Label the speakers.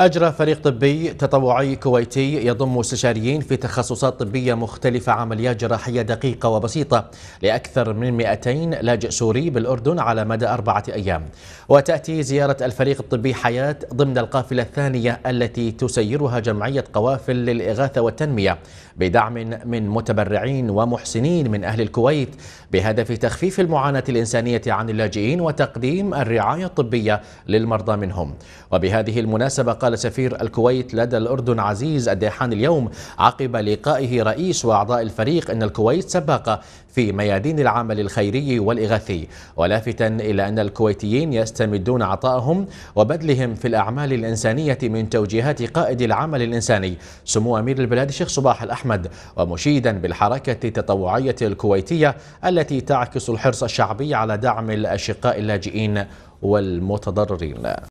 Speaker 1: أجرى فريق طبي تطوعي كويتي يضم استشاريين في تخصصات طبية مختلفة عمليات جراحية دقيقة وبسيطة لأكثر من 200 لاجئ سوري بالأردن على مدى أربعة أيام وتأتي زيارة الفريق الطبي حياة ضمن القافلة الثانية التي تسيرها جمعية قوافل للإغاثة والتنمية بدعم من متبرعين ومحسنين من أهل الكويت بهدف تخفيف المعاناة الإنسانية عن اللاجئين وتقديم الرعاية الطبية للمرضى منهم وبهذه المناسبة قال سفير الكويت لدى الأردن عزيز الديحان اليوم عقب لقائه رئيس وأعضاء الفريق أن الكويت سباقة في ميادين العمل الخيري والإغاثي ولافتا إلى أن الكويتيين يستمدون عطائهم وبذلهم في الأعمال الإنسانية من توجيهات قائد العمل الإنساني سمو أمير البلاد الشيخ صباح الأحمد ومشيدا بالحركة التطوعية الكويتية التي تعكس الحرص الشعبي على دعم الأشقاء اللاجئين والمتضررين